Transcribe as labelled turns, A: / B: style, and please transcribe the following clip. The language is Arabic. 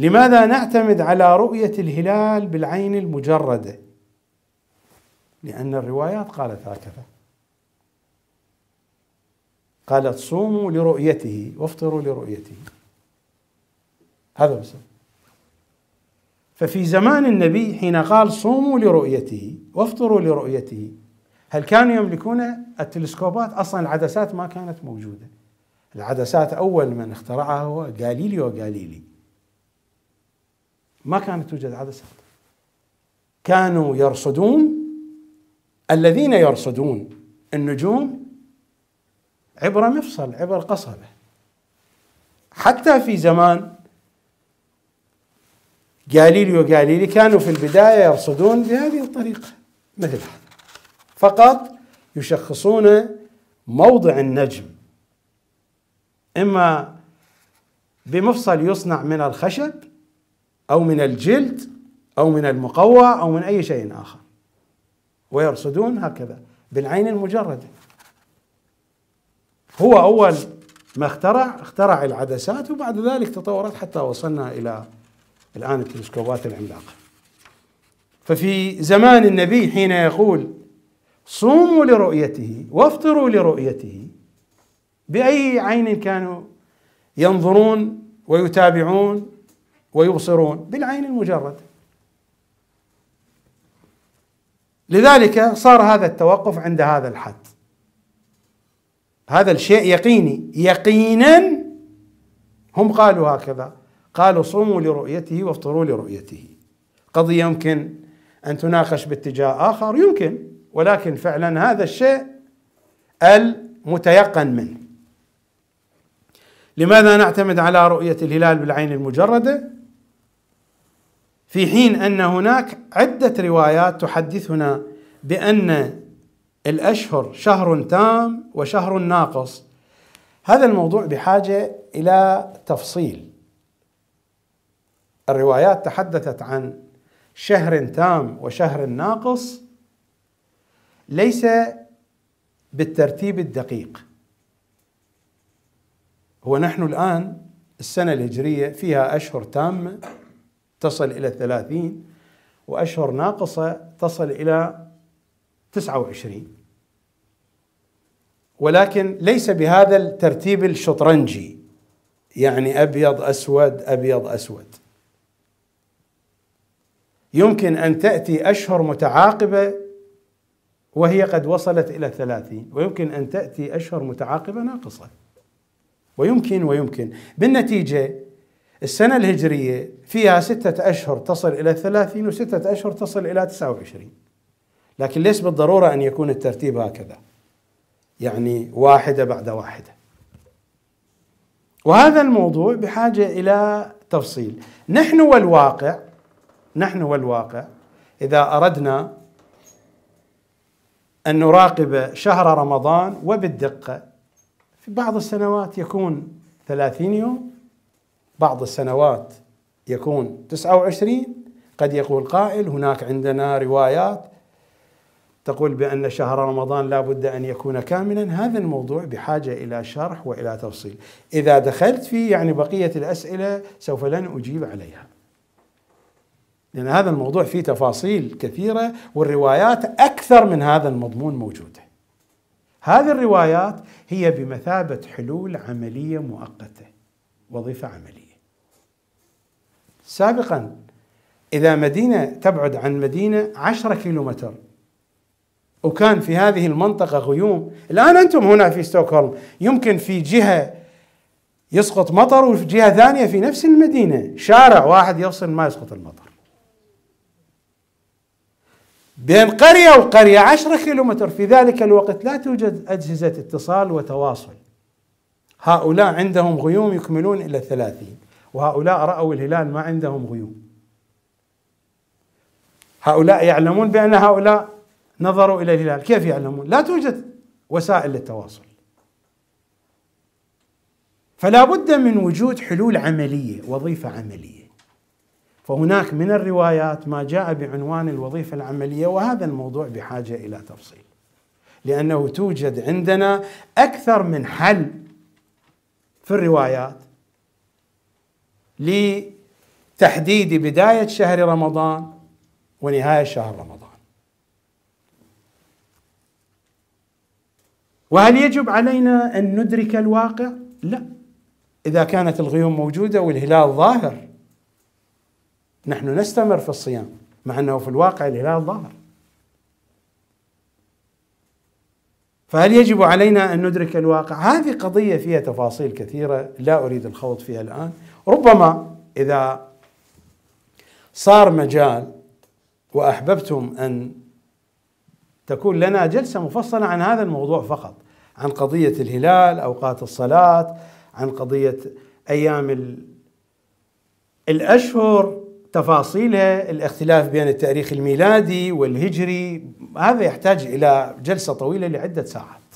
A: لماذا نعتمد على رؤية الهلال بالعين المجردة؟ لأن الروايات قالت هكذا قالت صوموا لرؤيته وافطروا لرؤيته هذا بس ففي زمان النبي حين قال صوموا لرؤيته وافطروا لرؤيته هل كانوا يملكون التلسكوبات اصلا العدسات ما كانت موجوده العدسات اول من اخترعها هو غاليليو غاليلي ما كانت توجد عدسات كانوا يرصدون الذين يرصدون النجوم عبر مفصل عبر قصبه حتى في زمان جاليليو جاليلي كانوا في البدايه يرصدون بهذه الطريقه مثل هذا فقط يشخصون موضع النجم اما بمفصل يصنع من الخشب أو من الجلد أو من المقوى أو من أي شيء آخر ويرصدون هكذا بالعين المجردة هو أول ما اخترع اخترع العدسات وبعد ذلك تطورت حتى وصلنا إلى الآن التلسكوبات العملاقة ففي زمان النبي حين يقول صوموا لرؤيته وافطروا لرؤيته بأي عين كانوا ينظرون ويتابعون ويبصرون بالعين المجرد لذلك صار هذا التوقف عند هذا الحد هذا الشيء يقيني يقينا هم قالوا هكذا قالوا صوموا لرؤيته وافطروا لرؤيته قضية يمكن أن تناقش باتجاه آخر يمكن ولكن فعلا هذا الشيء المتيقن منه لماذا نعتمد على رؤية الهلال بالعين المجردة في حين ان هناك عده روايات تحدثنا بان الاشهر شهر تام وشهر ناقص هذا الموضوع بحاجه الى تفصيل الروايات تحدثت عن شهر تام وشهر ناقص ليس بالترتيب الدقيق هو نحن الان السنه الهجريه فيها اشهر تامه تصل إلى 30 وأشهر ناقصة تصل إلى 29 ولكن ليس بهذا الترتيب الشطرنجي يعني أبيض أسود أبيض أسود يمكن أن تأتي أشهر متعاقبة وهي قد وصلت إلى ثلاثين ويمكن أن تأتي أشهر متعاقبة ناقصة ويمكن ويمكن بالنتيجة السنة الهجرية فيها ستة أشهر تصل إلى ثلاثين وستة أشهر تصل إلى تسعة وعشرين لكن ليس بالضرورة أن يكون الترتيب هكذا يعني واحدة بعد واحدة وهذا الموضوع بحاجة إلى تفصيل نحن والواقع نحن والواقع إذا أردنا أن نراقب شهر رمضان وبالدقة في بعض السنوات يكون ثلاثين يوم بعض السنوات يكون 29 قد يقول قائل هناك عندنا روايات تقول بأن شهر رمضان لا بد أن يكون كاملا هذا الموضوع بحاجة إلى شرح وإلى تفصيل إذا دخلت فيه يعني بقية الأسئلة سوف لن أجيب عليها لأن هذا الموضوع فيه تفاصيل كثيرة والروايات أكثر من هذا المضمون موجودة هذه الروايات هي بمثابة حلول عملية مؤقتة وظيفة عملية سابقا إذا مدينة تبعد عن مدينة عشرة كيلومتر وكان في هذه المنطقة غيوم الآن أنتم هنا في ستوكهولم يمكن في جهة يسقط مطر وفي جهة ثانية في نفس المدينة شارع واحد يفصل ما يسقط المطر بين قرية وقرية عشرة كيلومتر في ذلك الوقت لا توجد أجهزة اتصال وتواصل هؤلاء عندهم غيوم يكملون إلى الثلاثين وهؤلاء رأوا الهلال ما عندهم غيوم هؤلاء يعلمون بأن هؤلاء نظروا إلى الهلال كيف يعلمون؟ لا توجد وسائل للتواصل فلا بد من وجود حلول عملية وظيفة عملية فهناك من الروايات ما جاء بعنوان الوظيفة العملية وهذا الموضوع بحاجة إلى تفصيل لأنه توجد عندنا أكثر من حل في الروايات لتحديد بداية شهر رمضان ونهاية شهر رمضان وهل يجب علينا أن ندرك الواقع؟ لا إذا كانت الغيوم موجودة والهلال ظاهر نحن نستمر في الصيام مع أنه في الواقع الهلال ظاهر فهل يجب علينا ان ندرك الواقع؟ هذه قضيه فيها تفاصيل كثيره لا اريد الخوض فيها الان، ربما إذا صار مجال وأحببتم أن تكون لنا جلسة مفصلة عن هذا الموضوع فقط عن قضية الهلال أوقات الصلاة عن قضية أيام الأشهر تفاصيلها الاختلاف بين التاريخ الميلادي والهجري هذا يحتاج إلى جلسة طويلة لعدة ساعات